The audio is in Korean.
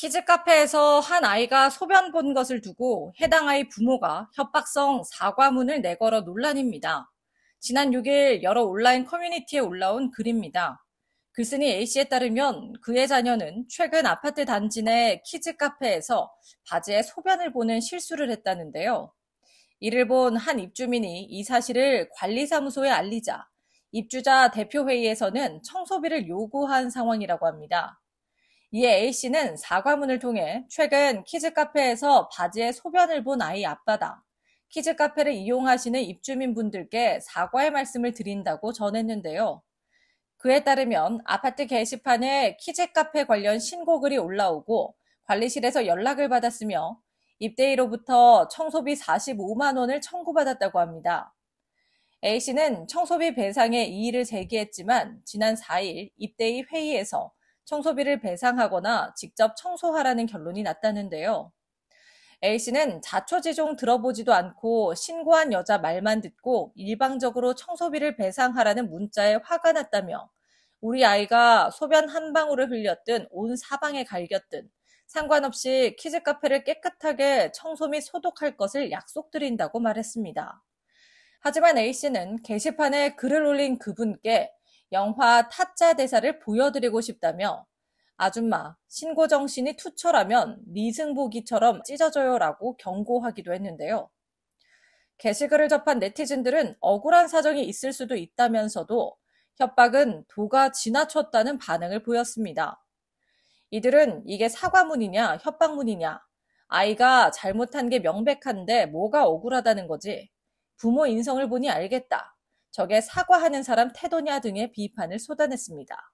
키즈 카페에서 한 아이가 소변 본 것을 두고 해당 아이 부모가 협박성 사과문을 내걸어 논란입니다. 지난 6일 여러 온라인 커뮤니티에 올라온 글입니다. 글쓴이 A씨에 따르면 그의 자녀는 최근 아파트 단지 내 키즈 카페에서 바지에 소변을 보는 실수를 했다는데요. 이를 본 한 입주민이 이 사실을 관리사무소에 알리자 입주자 대표회의에서는 청소비를 요구한 상황이라고 합니다. 이에 A씨는 사과문을 통해 최근 키즈카페에서 바지에 소변을 본 아이 아빠다. 키즈카페를 이용하시는 입주민분들께 사과의 말씀을 드린다고 전했는데요. 그에 따르면 아파트 게시판에 키즈카페 관련 신고글이 올라오고 관리실에서 연락을 받았으며 입대일로부터 청소비 45만 원을 청구받았다고 합니다. A씨는 청소비 배상의 이의를 제기했지만 지난 4일 입대이 회의에서 청소비를 배상하거나 직접 청소하라는 결론이 났다는데요. A씨는 자초지종 들어보지도 않고 신고한 여자 말만 듣고 일방적으로 청소비를 배상하라는 문자에 화가 났다며 우리 아이가 소변 한 방울을 흘렸든 온 사방에 갈겼든 상관없이 키즈 카페를 깨끗하게 청소 및 소독할 것을 약속드린다고 말했습니다. 하지만 A씨는 게시판에 글을 올린 그분께 영화 타짜 대사를 보여드리고 싶다며 아줌마, 신고 정신이 투철하면 미승보기처럼 찢어져요라고 경고하기도 했는데요. 게시글을 접한 네티즌들은 억울한 사정이 있을 수도 있다면서도 협박은 도가 지나쳤다는 반응을 보였습니다. 이들은 이게 사과문이냐 협박문이냐 아이가 잘못한 게 명백한데 뭐가 억울하다는 거지 부모 인성을 보니 알겠다 적에 사과하는 사람 태도냐 등의 비판을 쏟아냈습니다.